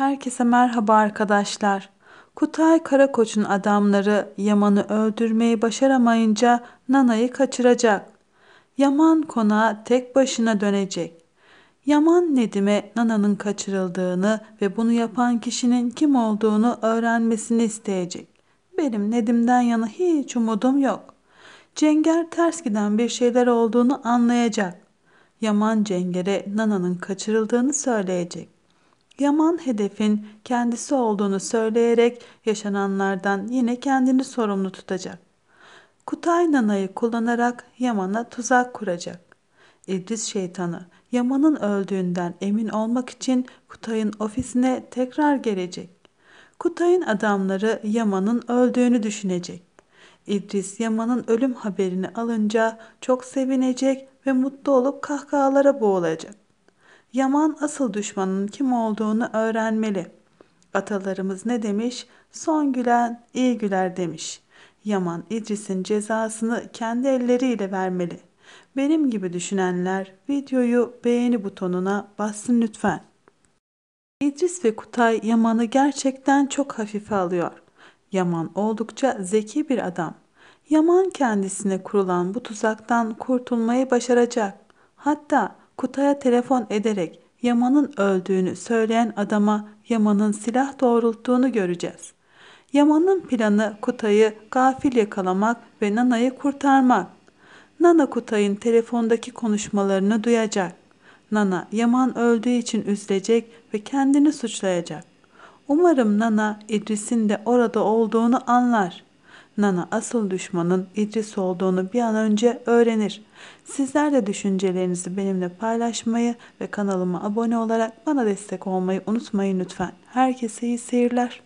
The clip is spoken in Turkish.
Herkese merhaba arkadaşlar. Kutay Karakoç'un adamları Yaman'ı öldürmeyi başaramayınca Nana'yı kaçıracak. Yaman konağa tek başına dönecek. Yaman Nedim'e Nana'nın kaçırıldığını ve bunu yapan kişinin kim olduğunu öğrenmesini isteyecek. Benim Nedim'den yana hiç umudum yok. Cenger ters giden bir şeyler olduğunu anlayacak. Yaman Cenger'e Nana'nın kaçırıldığını söyleyecek. Yaman hedefin kendisi olduğunu söyleyerek yaşananlardan yine kendini sorumlu tutacak. Kutay Nana'yı kullanarak Yaman'a tuzak kuracak. İdris şeytanı Yaman'ın öldüğünden emin olmak için Kutay'ın ofisine tekrar gelecek. Kutay'ın adamları Yaman'ın öldüğünü düşünecek. İdris Yaman'ın ölüm haberini alınca çok sevinecek ve mutlu olup kahkahalara boğulacak. Yaman asıl düşmanın kim olduğunu öğrenmeli. Atalarımız ne demiş? Son gülen iyi güler demiş. Yaman İdris'in cezasını kendi elleriyle vermeli. Benim gibi düşünenler videoyu beğeni butonuna bassın lütfen. İdris ve Kutay Yaman'ı gerçekten çok hafife alıyor. Yaman oldukça zeki bir adam. Yaman kendisine kurulan bu tuzaktan kurtulmayı başaracak. Hatta Kutay'a telefon ederek Yaman'ın öldüğünü söyleyen adama Yaman'ın silah doğrulttuğunu göreceğiz. Yaman'ın planı Kutay'ı gafil yakalamak ve Nana'yı kurtarmak. Nana Kutay'ın telefondaki konuşmalarını duyacak. Nana Yaman öldüğü için üzülecek ve kendini suçlayacak. Umarım Nana İdris'in de orada olduğunu anlar. Nana asıl düşmanın İdris olduğunu bir an önce öğrenir. Sizler de düşüncelerinizi benimle paylaşmayı ve kanalıma abone olarak bana destek olmayı unutmayın lütfen. Herkese iyi seyirler.